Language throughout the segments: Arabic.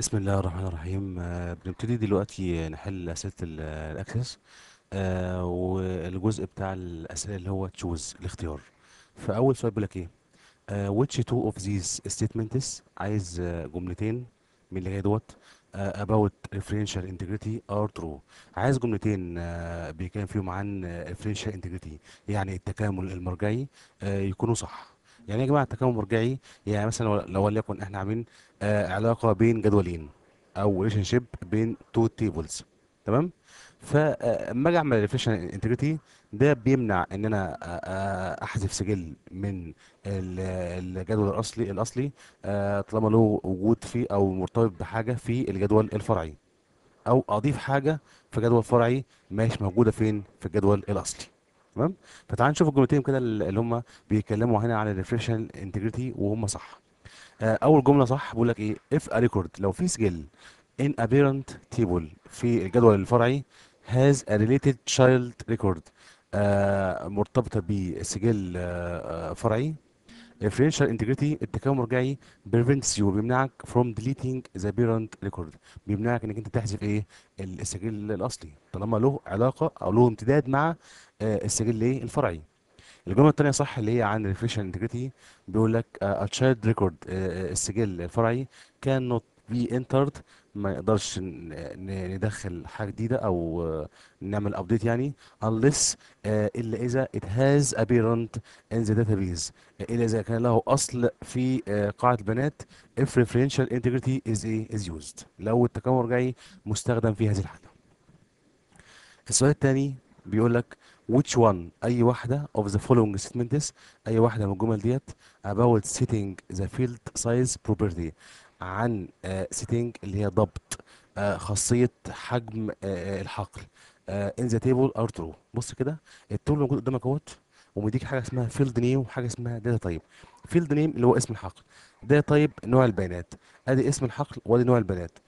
بسم الله الرحمن الرحيم آه، بنبتدي دلوقتي نحل أسئلة الأكسس آه، والجزء بتاع الأسئلة اللي هو تشوز الاختيار فأول سؤال بيقول لك إيه آه، which two of these statements عايز آه، جملتين من اللي هي دوت اباوت about referential integrity are true عايز جملتين بيتكلم فيهم عن آه، referential integrity يعني التكامل المرجعي يكونوا صح يعني يا جماعه التكامل المرجعي يعني مثلا لو وليكن احنا عاملين آه علاقه بين جدولين او ريليشن شيب بين تو تيبلز تمام فلما آه، اجي اعمل ريفليشن انتجريتي ده بيمنع ان انا آه، آه، احذف سجل من الجدول الاصلي الاصلي طالما له وجود فيه او مرتبط بحاجه في الجدول الفرعي او اضيف حاجه في جدول فرعي ماهيش موجوده فين في الجدول الاصلي تمام فتعال نشوف الجملتين كده اللي هم بيتكلموا هنا على الريفريشن انتجريتي وهم صح آه، اول جمله صح بيقول لك ايه اف ا ريكورد لو في سجل ان ابيرنت تيبل في الجدول الفرعي هاز ا ريليتد تشايلد ريكورد مرتبطه بسجل آه، آه، فرعي الفرنشال انتجريتي التكامل الرجعي prevents you بيمنعك from deleting the parent record بيمنعك انك انت تحذف ايه السجل الاصلي طالما له علاقه او له امتداد مع آه، السجل الايه الفرعي الجمله الثانيه صح اللي هي عن الفرنشال انتجريتي بيقول لك آه، a child record آه، السجل الفرعي cannot في انترد ما نقدرش ندخل حاجه جديده او نعمل ابديت يعني unless آه، الا اذا it has a in the database الا اذا كان له اصل في قاعه قاعده بيانات if referential integrity is is used لو التكون الرجعي مستخدم في هذه الحاله السؤال الثاني بيقول لك which one اي واحده of the following statements اي واحده من الجمل ديت about setting the field size property عن سيتنج آه، اللي هي ضبط آه، خاصيه حجم آه، الحقل ان ذا تيبل ار ترو بص كده التول موجود قدامك اهوت ومديك حاجه اسمها فيلد نيم وحاجه اسمها داتا تايب فيلد نيم اللي هو اسم الحقل داتا تايب نوع البيانات ادي اسم الحقل وادي نوع البيانات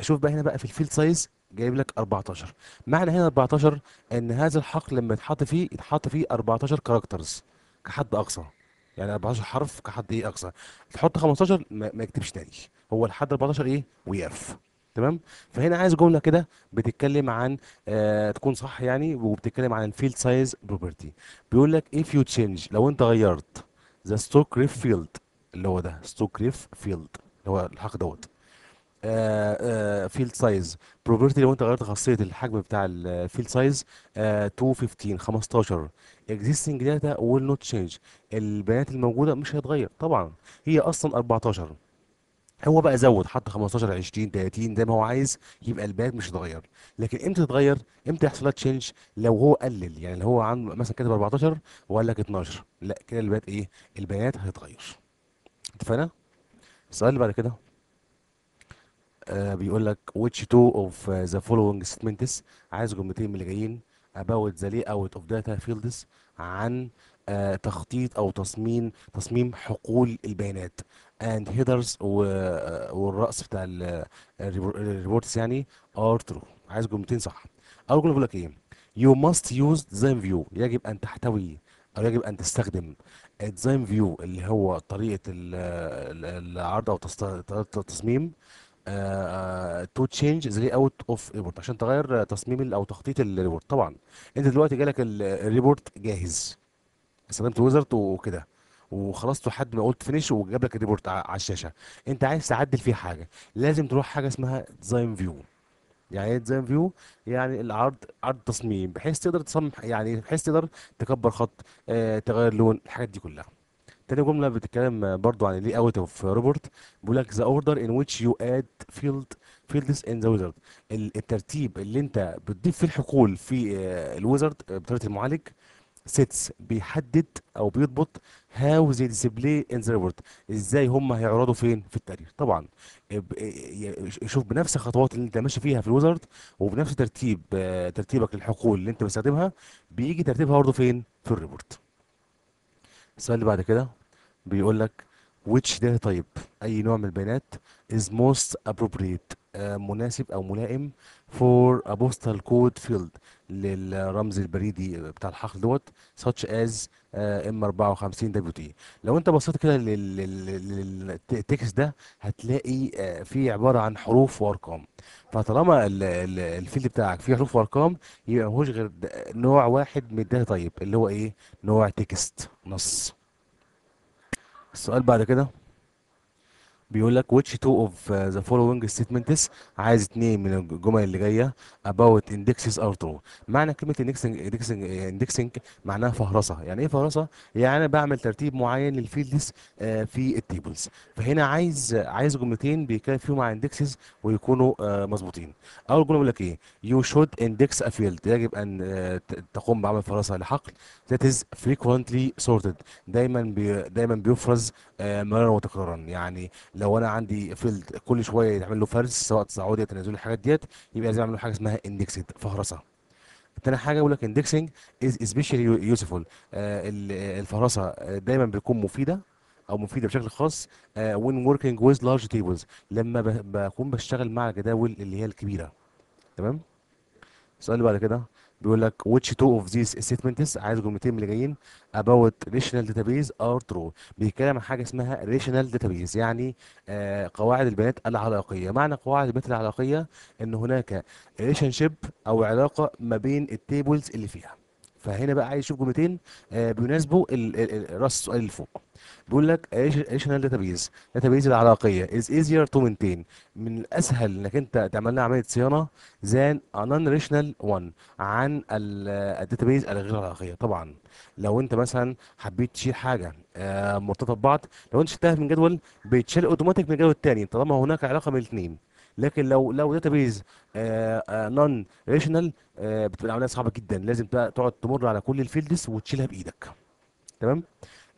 شوف بقى هنا بقى في الفيلد سايز جايب لك 14 معنى هنا 14 ان هذا الحقل لما يتحط فيه يتحط فيه 14 كاركترز كحد اقصى يعني 14 حرف كحد ايه اقصى تحط 15 ما, ما يكتبش تاني هو لحد 14 ايه ويقف تمام فهنا عايز جمله كده بتتكلم عن آه تكون صح يعني وبتتكلم عن الفيلد سايز بروبرتي بيقول لك اف يو تشينج لو انت غيرت ذا ستوك ريف فيلد اللي هو ده ستوك ريف فيلد اللي هو الحق دوت فيلد سايز بروبرتي لو انت غيرت خاصيه الحجم بتاع الفيلد سايز 215 15 اكزيستنج داتا ويل نوت تشينج البيانات الموجوده مش هتتغير طبعا هي اصلا 14 هو بقى زود حط 15 20 30 زي ما هو عايز يبقى البيانات مش هتتغير لكن امتى تتغير امتى يحصل لها تشينج لو هو قلل يعني لو هو عنده مثلا كاتب 14 وقال لك 12 لا كده البيانات ايه البيانات هتتغير اتفقنا السؤال اللي بعد كده آه، بيقول لك which two of آه، the following statements عايز جملتين من اللي جايين about the layout of data fields عن آه، تخطيط او تصميم تصميم حقول البيانات and headers والرأس بتاع الريبورتس يعني are true عايز جملتين صح اول جمله بقول لك ايه you must use design view يجب ان تحتوي او يجب ان تستخدم design فيو اللي هو طريقه العرض او التصميم تو تشينج ذا لاي اوت اوف ريبورت عشان تغير تصميم او تخطيط الريبورت طبعا انت دلوقتي جالك الريبورت جاهز استخدمت ويزرد وكده وخلصت لحد ما قلت فينيش وجاب لك الريبورت على الشاشه انت عايز تعدل فيه حاجه لازم تروح حاجه اسمها ديزاين فيو يعني ايه ديزاين فيو يعني العرض عرض تصميم بحيث تقدر تصمم يعني بحيث تقدر تكبر خط آه، تغير لون الحاجات دي كلها تاني جمله بتتكلم برضو عن ليه اوت اوف روبرت بيقول لك ذا اوردر ان ويتش يو اد فيلد فيلدز ان ذا ويزرد الترتيب اللي انت بتضيف فيه الحقول في آه، الويزرد آه، بطريقه المعالج سيتس بيحدد او بيضبط هاو زي ديسبلاي ان ذا ريبورت ازاي هم هيعرضوا فين في التاريخ طبعا آه، يعني شوف بنفس الخطوات اللي انت ماشي فيها في الوزارد وبنفس ترتيب ترتيبك للحقول اللي انت بتستخدمها بيجي ترتيبها برضه فين في الريبورت السؤال اللي بعد كده بيقول لك which data type طيب? اي نوع من البيانات is most appropriate آه، مناسب او ملائم for a postal code field للرمز البريدي بتاع الحقل دوت such as ام آه، 54 دبليو تي لو انت بصيت كده للتكست ده هتلاقي آه، فيه عباره عن حروف وارقام فطالما الفيلد بتاعك فيه حروف وارقام يبقى ملوش غير نوع واحد من الداتا طيب اللي هو ايه نوع تكست نص السؤال بعد كده بيقول لك which two of uh, the following statements عايز اتنين من الجمل اللي جايه about indexes are true معنى كلمه indexing indexing indexing معناها فهرسه يعني ايه فهرسه يعني انا بعمل ترتيب معين للفيلدز uh, في التيبلز فهنا عايز عايز جملتين بيتكلم فيهم عن indexes ويكونوا uh, مظبوطين اول جمله بيقول لك ايه you should index a field يجب ان تقوم بعمل فهرسه لحقل that is frequently sorted دايما بي دايما بيفرز مرارا وتكرارا يعني لو انا عندي فيلد كل شويه يتعمل له فرز سواء تصاعدي تنازلي الحاجات ديت يبقى لازم اعمل له حاجه اسمها اندكسد فهرسه تاني حاجه اقول لك اندكسنج از سبيشالي يوسفول الفهرسة دايما بتكون مفيده او مفيده بشكل خاص وين وركينج ويز لارج تيبلز لما بكون بشتغل مع الجداول اللي هي الكبيره تمام السؤال اللي بعد كده بيقول لك which two of these statements عايز جملتين من اللي جايين about relational database are true بيتكلم عن حاجه اسمها relational database يعني آه قواعد البيانات العلاقيه معنى قواعد البيانات العلاقيه ان هناك relationship او علاقه ما بين التيبلز اللي فيها فهنا بقى عايز يشوف جملتين آه، بيناسبوا راس السؤال اللي فوق بيقول لك هنا الداتابيز الداتابيز العلاقيه از ايزير تو مينتين من الاسهل انك انت تعمل لها عمليه صيانه زان a ريشنال 1 عن الداتابيز الغير علاقيه طبعا لو انت مثلا حبيت تشيل حاجه آه، مرتبطه ببعض لو انت شلتها من جدول بيتشال اوتوماتيك من الجدول الثاني طالما هناك علاقه بين الاثنين لكن لو لو داتابيز نون ريشنال بتبقى العمليه صعبه جدا لازم تقعد تمر على كل الفيلدز وتشيلها بايدك تمام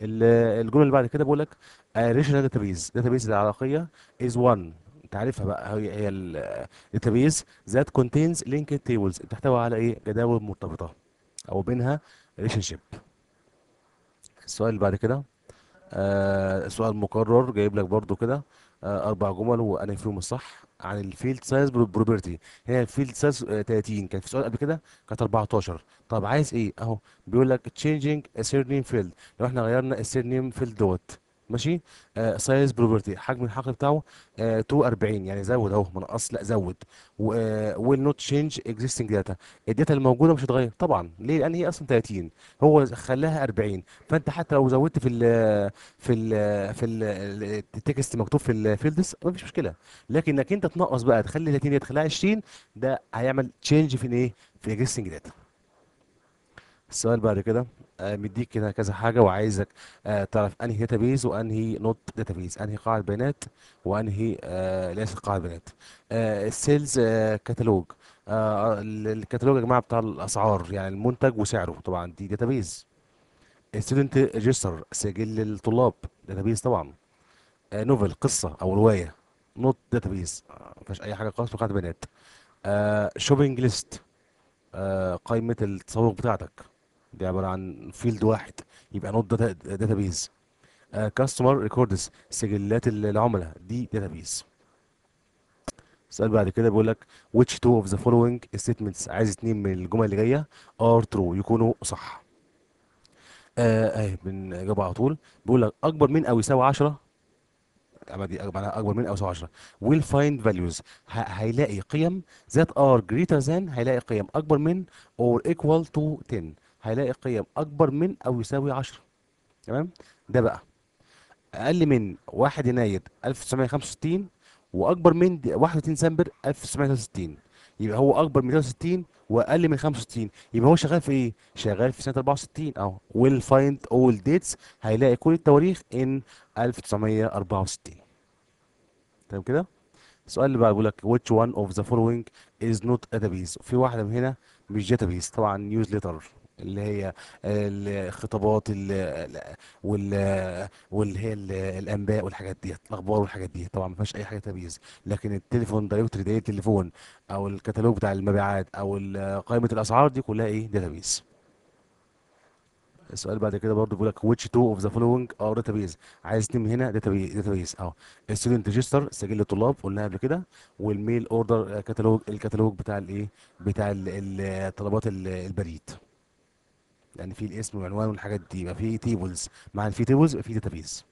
الجمله اللي بعد كده بقول لك ريشنال داتابيز داتابيز العراقيه از 1 انت عارفها بقى هي هي الداتابيز ذات كونتينز لينكد تيبلز بتحتوي على ايه جداول مرتبطه او بينها ريليشن شيب السؤال اللي بعد كده آه سؤال مكرر جايب لك برضو كده آه اربع جمل وانا فيهم الصح عن الفيلد سايز بروبرتي هي الفيلد سايز 30 آه، كان في سؤال قبل كده كانت 14 طب عايز ايه اهو بيقول لك تشينجينج سير نيم فيلد لو احنا غيرنا السير نيم فيلد دوت ماشي سايز آه، بروبرتي حجم الحقل بتاعه 240 آه، يعني زود اهو منقص لا زود ويل نوت تشينج اكزيستنج داتا الداتا الموجوده مش هتتغير طبعا ليه لان هي اصلا 30 هو خلاها 40 فانت حتى لو زودت في الـ في الـ في التكست مكتوب في الفيلدز مفيش مشكله لكنك انت تنقص بقى تخلي 30 تخليها 20 ده هيعمل تشينج في الايه في الاكزيستنج داتا السؤال بعد كده آه، مديك كده كذا حاجه وعايزك آه، تعرف انهي داتابيز وانهي نوت داتابيز انهي قاعده بيانات وانهي آه، ليس قاعده بيانات السيلز كتالوج الكتالوج يا جماعه بتاع الاسعار يعني المنتج وسعره طبعا دي داتابيز ستودنت ريجستر سجل الطلاب داتابيز طبعا نوفل آه، قصه او روايه نوت داتابيز مفيش اي حاجه خالص في قاعه بيانات شوبينج آه، ليست آه، قائمه التسوق بتاعتك دي عباره عن فيلد واحد يبقى نوت داتا داتابيز كاستمر ريكوردز سجلات العملاء دي داتابيز السؤال بعد كده بيقول لك which two of the following statements عايز اتنين من الجمل اللي جايه are true يكونوا صح اهي بنجاوب آه، على طول بيقول لك اكبر من او يساوي 10 دي اكبر من او يساوي 10 will find values هيلاقي قيم that are greater than هيلاقي قيم اكبر من or equal to 10 هيلاقي قيم اكبر من او يساوي 10 تمام ده بقى اقل من 1 يناير 1965 واكبر من 1 ديسمبر 1963 يبقى هو اكبر من 63 واقل من 65 يبقى هو شغال في ايه شغال في سنه 64 اهو ويل فايند اول ديتس هيلاقي كل التواريخ ان 1964 تمام كده السؤال اللي بقى بيقول لك which one of the following is not a database في واحده من هنا مش database طبعا نيوزليتر اللي هي الخطابات وال واللي هي الانباء والحاجات دي الاخبار والحاجات دي طبعا ما فيهاش اي حاجه تبييز لكن التليفون دايركتري ده التليفون او الكتالوج بتاع المبيعات او قائمه الاسعار دي كلها ايه داتابيز السؤال بعد كده برضه بيقول لك which two اوف ذا فولوينج ار داتابيز عايز تم هنا داتابيز اهو الستودنت ريجستر سجل الطلاب قلنا قبل كده والميل اوردر كتالوج الكتالوج بتاع الايه بتاع الطلبات البريد لان في الاسم والعنوان والحاجات دي يبقى في تيبلز مع ان في تيبلز يبقى في داتابيز